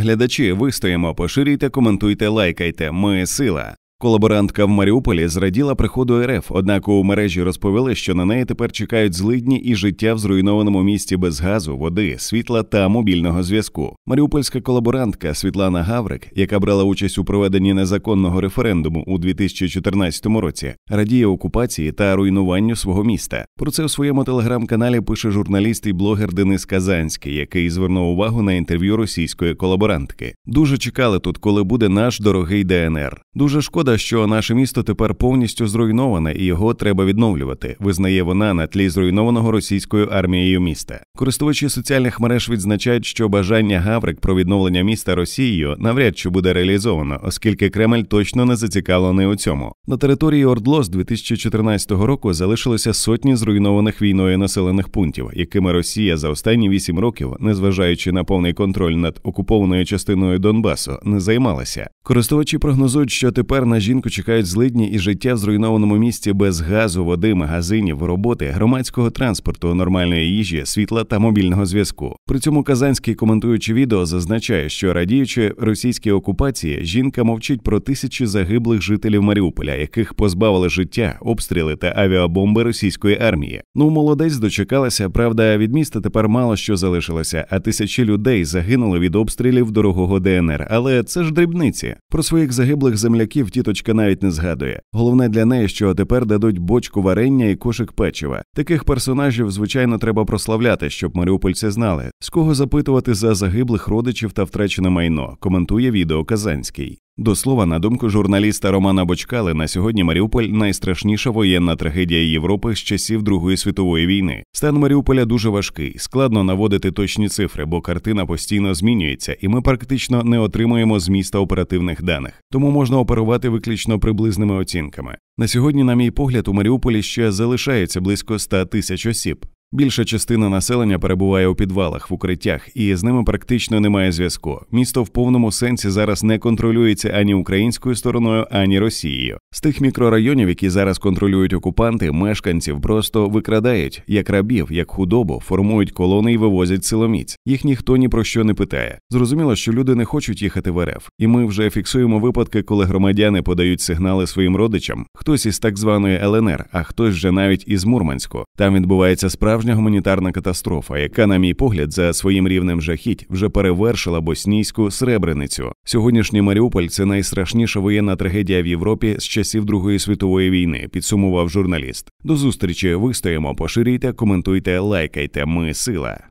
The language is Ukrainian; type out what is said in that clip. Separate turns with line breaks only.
Глядачі ви стоїмо, поширюйте, коментуйте, лайкайте. Ми сила. Колаборантка в Маріуполі зраділа приходу РФ, однак у мережі розповіли, що на неї тепер чекають злидні і життя в зруйнованому місті без газу, води, світла та мобільного зв'язку. Маріупольська колаборантка Світлана Гаврик, яка брала участь у проведенні незаконного референдуму у 2014 році, радіє окупації та руйнуванню свого міста. Про це у своєму телеграм-каналі пише журналіст і блогер Денис Казанський, який звернув увагу на інтерв'ю російської колаборантки. Дуже чекали тут, коли буде наш дорогий ДНР. Дуже шкода, що наше місто тепер повністю зруйноване і його треба відновлювати. Визнає вона на тлі зруйнованого російською армією міста. Користувачі соціальних мереж відзначають, що бажання Гаврик про відновлення міста Росією навряд чи буде реалізовано, оскільки Кремль точно не зацікавлений у цьому. На території Ордло з 2014 року залишилися сотні зруйнованих війною населених пунктів, якими Росія за останні вісім років, незважаючи на повний контроль над окупованою частиною Донбасу, не займалася. Користувачі прогнозують, що що тепер на жінку чекають злидні і життя в зруйнованому місті без газу, води, магазинів, роботи, громадського транспорту, нормальної їжі, світла та мобільного зв'язку. При цьому Казанський коментуючи відео зазначає, що радіючи російській окупації, жінка мовчить про тисячі загиблих жителів Маріуполя, яких позбавили життя, обстріли та авіабомби російської армії. Ну молодець дочекалася, правда, від міста тепер мало що залишилося, а тисячі людей загинули від обстрілів дорогого ДНР. Але це ж дрібниці про своїх загиблих землі земляків тіточка навіть не згадує. Головне для неї, що тепер дадуть бочку варення і кошик печива. Таких персонажів, звичайно, треба прославляти, щоб маріупольці знали, з кого запитувати за загиблих родичів та втрачене майно. Коментує відео Казанський. До слова, на думку журналіста Романа Бочкали, на сьогодні Маріуполь найстрашніша воєнна трагедія Європи з часів Другої світової війни. Стан Маріуполя дуже важкий, складно наводити точні цифри, бо картина постійно змінюється, і ми практично не отримуємо з міста оперативних даних. Тому можна оперувати виключно приблизними оцінками. На сьогодні, на мій погляд, у Маріуполі ще залишається близько 100 тисяч осіб. Більша частина населення перебуває у підвалах, в укриттях, і з ними практично немає зв'язку. Місто в повному сенсі зараз не контролюється ані українською стороною, ані Росією. З тих мікрорайонів, які зараз контролюють окупанти, мешканців просто викрадають як рабів, як худобу, формують колони і вивозять силоміць. Їх ніхто ні про що не питає. Зрозуміло, що люди не хочуть їхати в РФ, і ми вже фіксуємо випадки, коли громадяни подають сигнали своїм родичам. Хтось із так званої ЛНР, а хтось вже навіть із Мурманську. Там відбувається справ справжня гуманітарна катастрофа, яка, на мій погляд, за своїм рівнем жахіть вже перевершила боснійську сребреницю. Сьогоднішній Маріуполь це найстрашніша воєнна трагедія в Європі з часів Другої світової війни. Підсумував журналіст. До зустрічі вистоїмо, поширюйте, коментуйте, лайкайте. Ми сила.